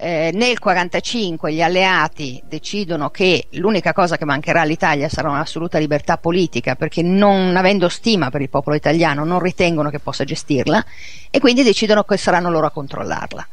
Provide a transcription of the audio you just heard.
eh, nel 1945 gli alleati decidono che l'unica cosa che mancherà all'Italia sarà un'assoluta libertà politica perché non avendo stima per il popolo italiano non ritengono che possa gestirla e quindi decidono che saranno loro a controllarla.